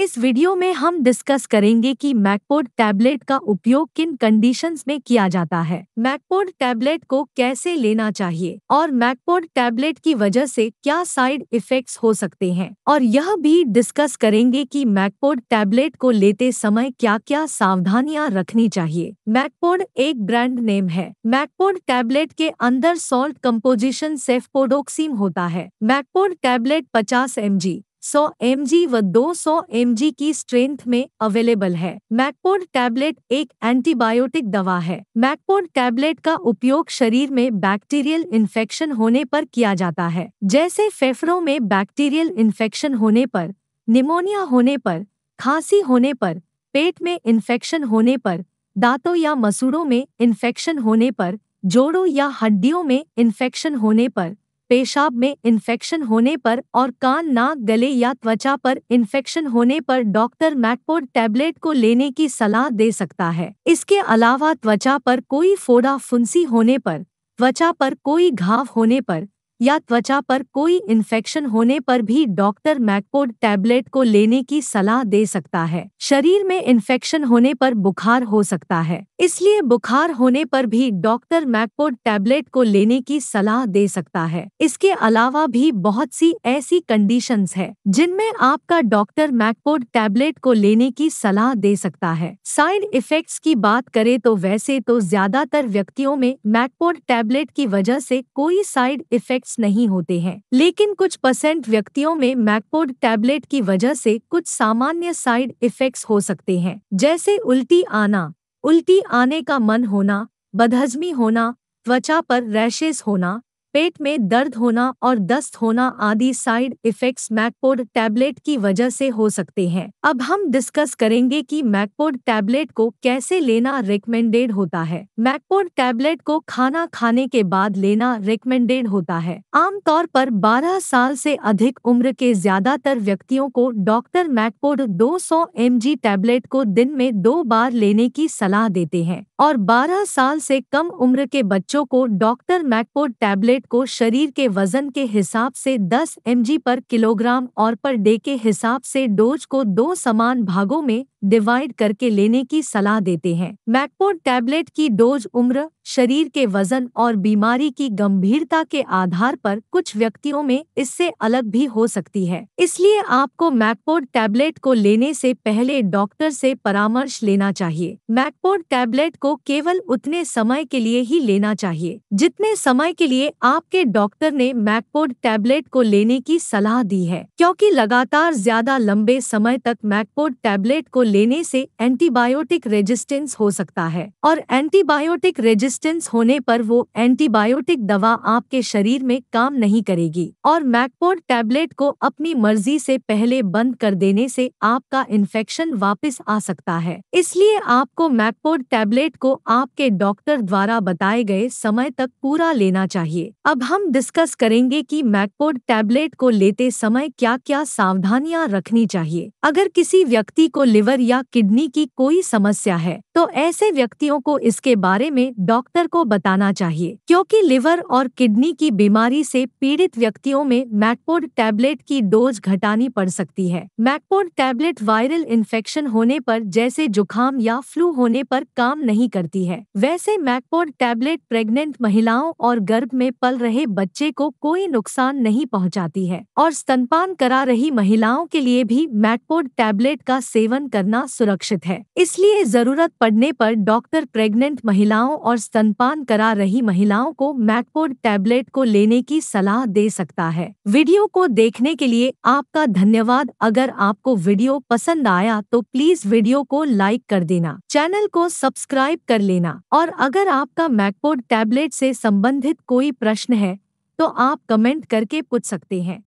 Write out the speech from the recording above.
इस वीडियो में हम डिस्कस करेंगे कि मैकपोर्ड टैबलेट का उपयोग किन कंडीशंस में किया जाता है मैकपोर्ड टैबलेट को कैसे लेना चाहिए और मैकपोर्ड टैबलेट की वजह से क्या साइड इफेक्ट्स हो सकते हैं और यह भी डिस्कस करेंगे कि मैकपोर्ड टैबलेट को लेते समय क्या क्या सावधानियां रखनी चाहिए मैकपोर्ड एक ब्रांड नेम है मैकपोर्ड टैबलेट के अंदर सॉल्ट कम्पोजिशन सेफपोडोक्सीम होता है मैकपोर्ड टैबलेट पचास एम 100 एम व 200 एम की स्ट्रेंथ में अवेलेबल है मैकपोड टैबलेट एक एंटीबायोटिक दवा है मैकपोड टैबलेट का उपयोग शरीर में बैक्टीरियल इन्फेक्शन होने पर किया जाता है जैसे फेफड़ों में बैक्टीरियल इन्फेक्शन होने पर निमोनिया होने पर खांसी होने पर पेट में इन्फेक्शन होने पर दांतों या मसूड़ों में इन्फेक्शन होने पर जोड़ों या हड्डियों में इन्फेक्शन होने पर पेशाब में इन्फेक्शन होने पर और कान नाक गले या त्वचा पर इन्फेक्शन होने पर डॉक्टर मैटपोड टैबलेट को लेने की सलाह दे सकता है इसके अलावा त्वचा पर कोई फोड़ा फुंसी होने पर त्वचा पर कोई घाव होने पर या त्वचा पर कोई इन्फेक्शन होने पर भी डॉक्टर मैकपोड टैबलेट को लेने की सलाह दे सकता है शरीर में इन्फेक्शन होने पर बुखार हो सकता है इसलिए बुखार होने पर भी डॉक्टर मैकपोड टैबलेट को लेने की सलाह दे सकता है इसके अलावा भी बहुत सी ऐसी कंडीशन है जिनमें आपका डॉक्टर मैकपोड टैबलेट को लेने की सलाह दे सकता है साइड इफेक्ट्स की बात करें तो वैसे तो ज्यादातर व्यक्तियों में मैकपोड टैबलेट की वजह से कोई साइड इफेक्ट इफेक्ट्स नहीं होते हैं लेकिन कुछ परसेंट व्यक्तियों में मैकपोड टैबलेट की वजह से कुछ सामान्य साइड इफेक्ट्स हो सकते हैं जैसे उल्टी आना उल्टी आने का मन होना बदहजमी होना त्वचा पर रैशेस होना पेट में दर्द होना और दस्त होना आदि साइड इफेक्ट्स मैकपोड टैबलेट की वजह से हो सकते हैं अब हम डिस्कस करेंगे कि मैकपोड टैबलेट को कैसे लेना रिकमेंडेड होता है मैकपोड टैबलेट को खाना खाने के बाद लेना रिकमेंडेड होता है आमतौर पर 12 साल से अधिक उम्र के ज्यादातर व्यक्तियों को डॉक्टर मैकपोड दो सौ टैबलेट को दिन में दो बार लेने की सलाह देते हैं और 12 साल से कम उम्र के बच्चों को डॉक्टर मैकपोर्ट टैबलेट को शरीर के वजन के हिसाब से 10 एम पर किलोग्राम और पर डे के हिसाब से डोज को दो समान भागों में डिवाइड करके लेने की सलाह देते हैं मैकपोर्ड टैबलेट की डोज उम्र शरीर के वजन और बीमारी की गंभीरता के आधार पर कुछ व्यक्तियों में इससे अलग भी हो सकती है इसलिए आपको मैकपोर्ड टैबलेट को लेने से पहले डॉक्टर से परामर्श लेना चाहिए मैकपोर्ड टैबलेट को केवल उतने समय के लिए ही लेना चाहिए जितने समय के लिए आपके डॉक्टर ने मैकपोड टैबलेट को लेने की सलाह दी है क्योंकि लगातार ज्यादा लंबे समय तक मैकपोड टैबलेट को लेने से एंटीबायोटिक रेजिस्टेंस हो सकता है और एंटीबायोटिक रेजिस्टेंस होने पर वो एंटीबायोटिक दवा आपके शरीर में काम नहीं करेगी और मैकपोड टैबलेट को अपनी मर्जी से पहले बंद कर देने से आपका इन्फेक्शन वापस आ सकता है इसलिए आपको मैकपोड टैबलेट को आपके डॉक्टर द्वारा बताए गए समय तक पूरा लेना चाहिए अब हम डिस्कस करेंगे कि मैकपोड टैबलेट को लेते समय क्या क्या सावधानियां रखनी चाहिए अगर किसी व्यक्ति को लिवर या किडनी की कोई समस्या है तो ऐसे व्यक्तियों को इसके बारे में डॉक्टर को बताना चाहिए क्योंकि लिवर और किडनी की बीमारी से पीड़ित व्यक्तियों में मैकपोड टैबलेट की डोज घटानी पड़ सकती है मैकपोड टैबलेट वायरल इन्फेक्शन होने पर जैसे जुकाम या फ्लू होने पर काम नहीं करती है वैसे मैकपोड टैबलेट प्रेग्नेंट महिलाओं और गर्भ में पल रहे बच्चे को कोई नुकसान नहीं पहुंचाती है और स्तनपान करा रही महिलाओं के लिए भी मैकपोड टैबलेट का सेवन करना सुरक्षित है इसलिए जरूरत पड़ने पर डॉक्टर प्रेग्नेंट महिलाओं और स्तनपान करा रही महिलाओं को मैकपोड टैबलेट को लेने की सलाह दे सकता है वीडियो को देखने के लिए आपका धन्यवाद अगर आपको वीडियो पसंद आया तो प्लीज वीडियो को लाइक कर देना चैनल को सब्सक्राइब संपर्क कर लेना और अगर आपका मैकबोर्ड टैबलेट से संबंधित कोई प्रश्न है तो आप कमेंट करके पूछ सकते हैं